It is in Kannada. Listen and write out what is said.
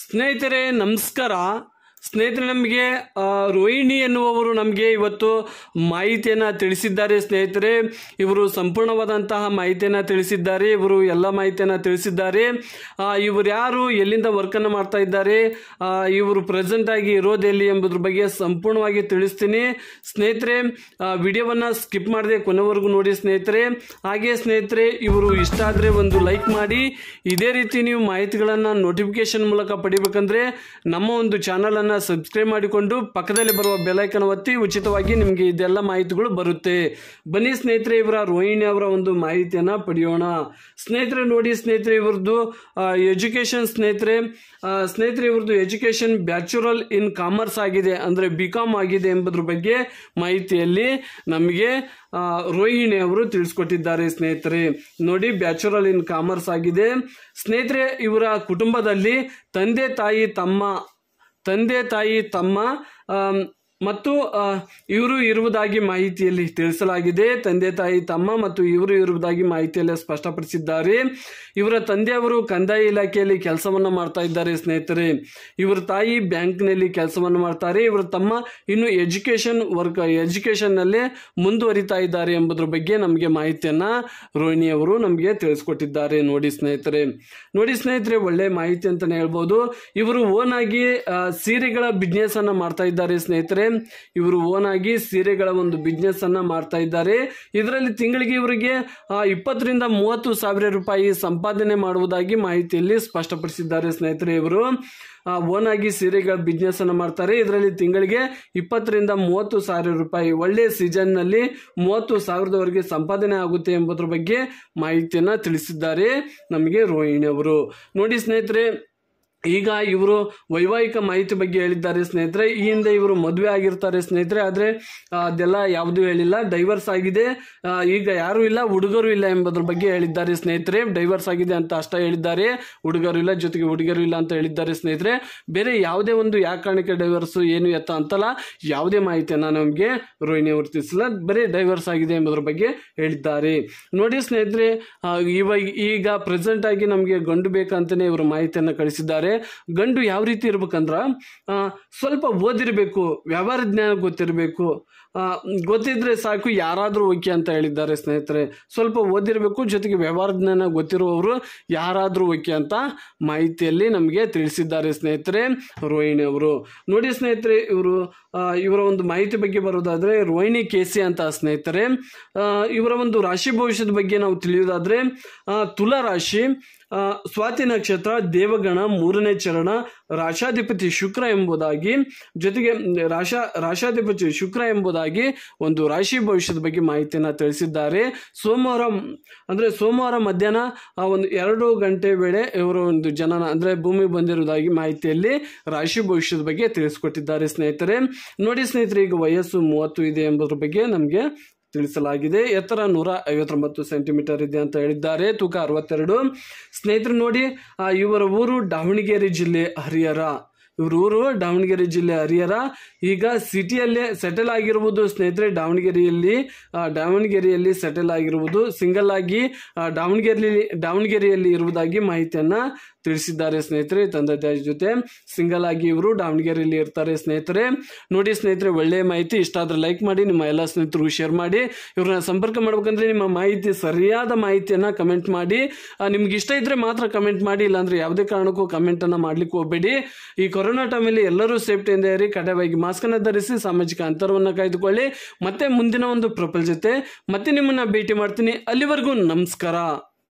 ಸ್ನೇಹಿತರೆ ನಮಸ್ಕಾರ ಸ್ನೇಹಿತರೆ ನಮಗೆ ರೋಹಿಣಿ ಎನ್ನುವವರು ನಮಗೆ ಇವತ್ತು ಮಾಹಿತಿಯನ್ನು ತಿಳಿಸಿದ್ದಾರೆ ಸ್ನೇಹಿತರೆ ಇವರು ಸಂಪೂರ್ಣವಾದಂತಹ ಮಾಹಿತಿಯನ್ನು ತಿಳಿಸಿದ್ದಾರೆ ಇವರು ಎಲ್ಲ ಮಾಹಿತಿಯನ್ನು ತಿಳಿಸಿದ್ದಾರೆ ಇವರು ಯಾರು ಎಲ್ಲಿಂದ ವರ್ಕನ್ನು ಮಾಡ್ತಾ ಇದ್ದಾರೆ ಇವರು ಪ್ರೆಸೆಂಟ್ ಆಗಿ ಇರೋದೆಲ್ಲಿ ಎಂಬುದ್ರ ಬಗ್ಗೆ ಸಂಪೂರ್ಣವಾಗಿ ತಿಳಿಸ್ತೀನಿ ಸ್ನೇಹಿತರೆ ವಿಡಿಯೋವನ್ನು ಸ್ಕಿಪ್ ಮಾಡದೆ ಕೊನೆವರೆಗೂ ನೋಡಿ ಸ್ನೇಹಿತರೆ ಹಾಗೆ ಸ್ನೇಹಿತರೆ ಇವರು ಇಷ್ಟ ಆದರೆ ಒಂದು ಲೈಕ್ ಮಾಡಿ ಇದೇ ರೀತಿ ನೀವು ಮಾಹಿತಿಗಳನ್ನು ನೋಟಿಫಿಕೇಶನ್ ಮೂಲಕ ಪಡಿಬೇಕಂದ್ರೆ ನಮ್ಮ ಒಂದು ಚಾನಲನ್ನು ಚಾನಲ್ನ ಸಬ್ಸ್ಕ್ರೈಬ್ ಮಾಡಿಕೊಂಡು ಪಕ್ಕದಲ್ಲಿ ಬರುವ ಬೆಲೈಕನ್ ಒತ್ತಿ ಉಚಿತವಾಗಿ ನಿಮಗೆ ಇದೆಲ್ಲ ಮಾಹಿತಿಗಳು ಬರುತ್ತೆ ಬನ್ನಿ ಸ್ನೇಹಿತರೆ ಇವರ ರೋಹಿಣಿ ಅವರ ಒಂದು ಮಾಹಿತಿಯನ್ನು ಪಡೆಯೋಣ ಸ್ನೇಹಿತರೆ ನೋಡಿ ಸ್ನೇಹಿತರೆ ಇವ್ರದ್ದು ಎಜುಕೇಷನ್ ಸ್ನೇಹಿತರೆ ಸ್ನೇಹಿತರೆ ಇವ್ರದ್ದು ಎಜುಕೇಷನ್ ಬ್ಯಾಚುರಲ್ ಇನ್ ಕಾಮರ್ಸ್ ಆಗಿದೆ ಅಂದರೆ ಬಿ ಆಗಿದೆ ಎಂಬುದ್ರ ಬಗ್ಗೆ ಮಾಹಿತಿಯಲ್ಲಿ ನಮಗೆ ರೋಹಿಣಿ ಅವರು ತಿಳಿಸ್ಕೊಟ್ಟಿದ್ದಾರೆ ಸ್ನೇಹಿತರೆ ನೋಡಿ ಬ್ಯಾಚುರಲ್ ಇನ್ ಕಾಮರ್ಸ್ ಆಗಿದೆ ಸ್ನೇಹಿತರೆ ಇವರ ಕುಟುಂಬದಲ್ಲಿ ತಂದೆ ತಾಯಿ ತಮ್ಮ ತಂದೆ ತಾಯಿ ತಮ್ಮ ಮತ್ತು ಇವರು ಇರುವುದಾಗಿ ಮಾಹಿತಿಯಲ್ಲಿ ತಿಳಿಸಲಾಗಿದೆ ತಂದೆ ತಾಯಿ ತಮ್ಮ ಮತ್ತು ಇವರು ಇರುವುದಾಗಿ ಮಾಹಿತಿಯಲ್ಲಿ ಸ್ಪಷ್ಟಪಡಿಸಿದ್ದಾರೆ ಇವರ ತಂದೆಯವರು ಕಂದಾಯ ಇಲಾಖೆಯಲ್ಲಿ ಕೆಲಸವನ್ನು ಮಾಡ್ತಾ ಇದ್ದಾರೆ ಸ್ನೇಹಿತರೆ ಇವರ ತಾಯಿ ಬ್ಯಾಂಕ್ನಲ್ಲಿ ಕೆಲಸವನ್ನು ಮಾಡ್ತಾರೆ ಇವರ ತಮ್ಮ ಇನ್ನು ಎಜುಕೇಷನ್ ವರ್ಕ್ ಎಜುಕೇಷನ್ನಲ್ಲೇ ಮುಂದುವರಿತಾ ಇದ್ದಾರೆ ಎಂಬುದರ ಬಗ್ಗೆ ನಮಗೆ ಮಾಹಿತಿಯನ್ನು ರೋಹಿಣಿಯವರು ನಮಗೆ ತಿಳಿಸ್ಕೊಟ್ಟಿದ್ದಾರೆ ನೋಡಿ ಸ್ನೇಹಿತರೆ ನೋಡಿ ಸ್ನೇಹಿತರೆ ಒಳ್ಳೆ ಮಾಹಿತಿ ಅಂತಲೇ ಹೇಳ್ಬೋದು ಇವರು ಓನ್ ಆಗಿ ಸೀರೆಗಳ ಬಿಸ್ನೆಸ್ ಅನ್ನು ಮಾಡ್ತಾ ಇದ್ದಾರೆ ಸ್ನೇಹಿತರೆ ಇವರು ಓನ್ ಆಗಿ ಸೀರೆಗಳ ಒಂದು ಬಿಸ್ನೆಸ್ ಅನ್ನ ಮಾಡ್ತಾ ಇದ್ದಾರೆ ಇದರಲ್ಲಿ ತಿಂಗಳಿಗೆ ಇವರಿಗೆ ಇಪ್ಪತ್ತರಿಂದ ಮೂವತ್ತು ಸಾವಿರ ರೂಪಾಯಿ ಸಂಪಾದನೆ ಮಾಡುವುದಾಗಿ ಮಾಹಿತಿಯಲ್ಲಿ ಸ್ಪಷ್ಟಪಡಿಸಿದ್ದಾರೆ ಸ್ನೇಹಿತರೆ ಇವರು ಓನ್ ಆಗಿ ಸೀರೆಗಳ ಬಿಸ್ನೆಸ್ ಅನ್ನ ಮಾಡ್ತಾರೆ ಇದರಲ್ಲಿ ತಿಂಗಳಿಗೆ ಇಪ್ಪತ್ತರಿಂದ ಮೂವತ್ತು ಸಾವಿರ ರೂಪಾಯಿ ಒಳ್ಳೆ ಸೀಸನ್ ನಲ್ಲಿ ಮೂವತ್ತು ಸಾವಿರದವರೆಗೆ ಸಂಪಾದನೆ ಆಗುತ್ತೆ ಎಂಬುದರ ಬಗ್ಗೆ ಮಾಹಿತಿಯನ್ನ ತಿಳಿಸಿದ್ದಾರೆ ನಮಗೆ ರೋಹಿಣಿ ಅವರು ನೋಡಿ ಸ್ನೇಹಿತರೆ ಈಗ ಇವರು ವೈವಾಹಿಕ ಮಾಹಿತಿ ಬಗ್ಗೆ ಹೇಳಿದ್ದಾರೆ ಸ್ನೇಹಿತರೆ ಈ ಹಿಂದೆ ಇವರು ಮದುವೆ ಆಗಿರ್ತಾರೆ ಸ್ನೇಹಿತರೆ ಆದರೆ ಅದೆಲ್ಲ ಯಾವುದೂ ಹೇಳಿಲ್ಲ ಡೈವರ್ಸ್ ಆಗಿದೆ ಈಗ ಯಾರೂ ಇಲ್ಲ ಹುಡುಗರು ಇಲ್ಲ ಎಂಬುದ್ರ ಬಗ್ಗೆ ಹೇಳಿದ್ದಾರೆ ಸ್ನೇಹಿತರೆ ಡೈವರ್ಸ್ ಆಗಿದೆ ಅಂತ ಅಷ್ಟೇ ಹೇಳಿದ್ದಾರೆ ಹುಡುಗರು ಇಲ್ಲ ಜೊತೆಗೆ ಹುಡುಗರು ಇಲ್ಲ ಅಂತ ಹೇಳಿದ್ದಾರೆ ಸ್ನೇಹಿತರೆ ಬೇರೆ ಯಾವುದೇ ಒಂದು ಯಾವ ಡೈವರ್ಸು ಏನು ಎತ್ತ ಅಂತಲ್ಲ ಯಾವುದೇ ಮಾಹಿತಿಯನ್ನು ನಮಗೆ ರೋಹಿಣಿ ವರ್ತಿಸಿಲ್ಲ ಬರೀ ಡೈವರ್ಸ್ ಆಗಿದೆ ಎಂಬುದ್ರ ಬಗ್ಗೆ ಹೇಳಿದ್ದಾರೆ ನೋಡಿ ಸ್ನೇಹಿತರೆ ಇವಾಗ ಈಗ ಪ್ರೆಸೆಂಟಾಗಿ ನಮಗೆ ಗಂಡು ಬೇಕಂತಲೇ ಇವರು ಮಾಹಿತಿಯನ್ನು ಕಳಿಸಿದ್ದಾರೆ ಗಂಡು ಯಾವ ರೀತಿ ಇರ್ಬೇಕಂದ್ರೆ ಸ್ವಲ್ಪ ಓದಿರಬೇಕು ವ್ಯವಹಾರ ಜ್ಞಾನ ಗೊತ್ತಿರಬೇಕು ಗೊತ್ತಿದ್ರೆ ಸಾಕು ಯಾರಾದರೂ ಓಕೆ ಅಂತ ಹೇಳಿದ್ದಾರೆ ಸ್ನೇಹಿತರೆ ಸ್ವಲ್ಪ ಓದಿರಬೇಕು ಜೊತೆಗೆ ವ್ಯವಹಾರ ಜ್ಞಾನ ಗೊತ್ತಿರುವವರು ಯಾರಾದರೂ ಓಕೆ ಅಂತ ಮಾಹಿತಿಯಲ್ಲಿ ನಮಗೆ ತಿಳಿಸಿದ್ದಾರೆ ಸ್ನೇಹಿತರೆ ರೋಹಿಣಿ ಅವರು ನೋಡಿ ಸ್ನೇಹಿತರೆ ಇವರು ಇವರ ಒಂದು ಮಾಹಿತಿ ಬಗ್ಗೆ ಬರೋದಾದರೆ ರೋಹಿಣಿ ಕೇಸಿ ಅಂತ ಸ್ನೇಹಿತರೆ ಇವರ ಒಂದು ರಾಶಿ ಭವಿಷ್ಯದ ಬಗ್ಗೆ ನಾವು ತಿಳಿಯೋದಾದರೆ ತುಲಾ ರಾಶಿ ಸ್ವಾತಿ ನಕ್ಷತ್ರ ದೇವಗಣ ಮೂರನೇ ಚರಣ ರಾಶಾಧಿಪತಿ ಶುಕ್ರ ಎಂಬುದಾಗಿ ಜೊತೆಗೆ ರಾಶ ರಾಶಾಧಿಪತಿ ಶುಕ್ರ ಎಂಬುದಾಗಿ ಒಂದು ರಾಶಿ ಭವಿಷ್ಯದ ಬಗ್ಗೆ ಮಾಹಿತಿಯನ್ನು ತಿಳಿಸಿದ್ದಾರೆ ಸೋಮವಾರ ಅಂದರೆ ಸೋಮವಾರ ಮಧ್ಯಾಹ್ನ ಒಂದು ಎರಡು ಗಂಟೆ ವೇಳೆ ಇವರು ಒಂದು ಜನನ ಅಂದರೆ ಭೂಮಿ ಬಂದಿರುವುದಾಗಿ ಮಾಹಿತಿಯಲ್ಲಿ ರಾಶಿ ಭವಿಷ್ಯದ ಬಗ್ಗೆ ತಿಳಿಸ್ಕೊಟ್ಟಿದ್ದಾರೆ ಸ್ನೇಹಿತರೆ ನೋಡಿ ಸ್ನೇಹಿತರೆ ಈಗ ವಯಸ್ಸು ಮೂವತ್ತು ಇದೆ ಎಂಬುದ್ರ ಬಗ್ಗೆ ನಮಗೆ ತಿಳಿಸಲಾಗಿದೆ ಎತ್ತರ ನೂರ ಐವತ್ತೊಂಬತ್ತು ಸೆಂಟಿಮೀಟರ್ ಇದೆ ಅಂತ ಹೇಳಿದ್ದಾರೆ ತೂಕ ಅರವತ್ತೆರಡು ಸ್ನೇಹಿತರು ನೋಡಿ ಇವರ ಊರು ದಾವಣಗೆರೆ ಜಿಲ್ಲೆ ಹರಿಹರ ಊರು ದಾವಣಗೆರೆ ಜಿಲ್ಲೆ ಹರಿಹರ ಈಗ ಸಿಟಿಯಲ್ಲೇ ಸೆಟಲ್ ಆಗಿರುವುದು ಸ್ನೇಹಿತರೆ ದಾವಣಗೆರೆಯಲ್ಲಿ ದಾವಣಗೆರೆಯಲ್ಲಿ ಸೆಟಲ್ ಆಗಿರುವುದು ಸಿಂಗಲ್ ಆಗಿ ದಾವಣಗೆರೆಯಲ್ಲಿ ದಾವಣಗೆರೆಯಲ್ಲಿ ಇರುವುದಾಗಿ ಮಾಹಿತಿಯನ್ನ ತಿಳಿಸಿದ್ದಾರೆ ಸ್ನೇಹಿತರೆ ತಂದೆ ತಾಯಿ ಜೊತೆ ಸಿಂಗಲ್ ಆಗಿ ಇವರು ದಾವಣಗೆರೆಯಲ್ಲಿ ಇರ್ತಾರೆ ಸ್ನೇಹಿತರೆ ನೋಡಿ ಸ್ನೇಹಿತರೆ ಒಳ್ಳೆಯ ಮಾಹಿತಿ ಇಷ್ಟ ಆದ್ರೆ ಲೈಕ್ ಮಾಡಿ ನಿಮ್ಮ ಎಲ್ಲ ಸ್ನೇಹಿತರು ಶೇರ್ ಮಾಡಿ ಇವ್ರನ್ನ ಸಂಪರ್ಕ ಮಾಡ್ಬೇಕಂದ್ರೆ ನಿಮ್ಮ ಮಾಹಿತಿ ಸರಿಯಾದ ಮಾಹಿತಿಯನ್ನ ಕಮೆಂಟ್ ಮಾಡಿ ನಿಮ್ಗೆ ಇಷ್ಟ ಇದ್ರೆ ಮಾತ್ರ ಕಮೆಂಟ್ ಮಾಡಿ ಇಲ್ಲಾಂದ್ರೆ ಯಾವುದೇ ಕಾರಣಕ್ಕೂ ಕಮೆಂಟನ್ನು ಮಾಡ್ಲಿಕ್ಕೆ ಹೋಗಬೇಡಿ ಈ ಕೊರೋನಾ ಟೈಮಲ್ಲಿ ಎಲ್ಲರೂ ಸೇಫ್ಟಿಯಿಂದ ಇರಿ ಕಡ್ಡಾಯವಾಗಿ ಮಾಸ್ಕನ್ನು ಧರಿಸಿ ಸಾಮಾಜಿಕ ಅಂತರವನ್ನು ಕಾಯ್ದುಕೊಳ್ಳಿ ಮತ್ತೆ ಮುಂದಿನ ಒಂದು ಪ್ರಪಲ್ ಜೊತೆ ಮತ್ತೆ ನಿಮ್ಮನ್ನು ಭೇಟಿ ಮಾಡ್ತೀನಿ ಅಲ್ಲಿವರೆಗೂ ನಮಸ್ಕಾರ